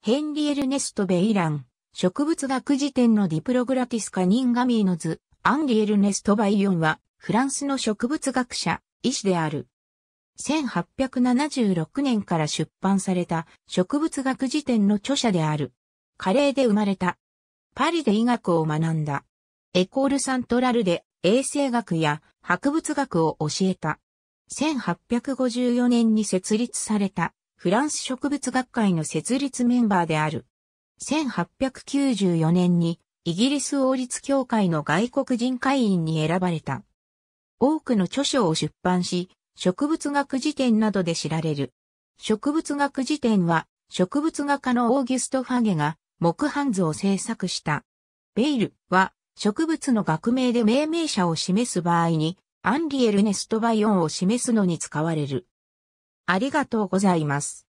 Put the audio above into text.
ヘンリエル・ネスト・ベイラン、植物学辞典のディプログラティス・カニンガミーノズ、アンリエル・ネスト・バイヨンは、フランスの植物学者、医師である。1876年から出版された植物学辞典の著者である。カレーで生まれた。パリで医学を学んだ。エコール・サントラルで衛生学や博物学を教えた。1854年に設立されたフランス植物学会の設立メンバーである。1894年にイギリス王立協会の外国人会員に選ばれた。多くの著書を出版し、植物学辞典などで知られる。植物学辞典は、植物画家のオーギュスト・ファゲが木版図を制作した。ベイルは植物の学名で命名者を示す場合に、アンリエルネストバイオンを示すのに使われる。ありがとうございます。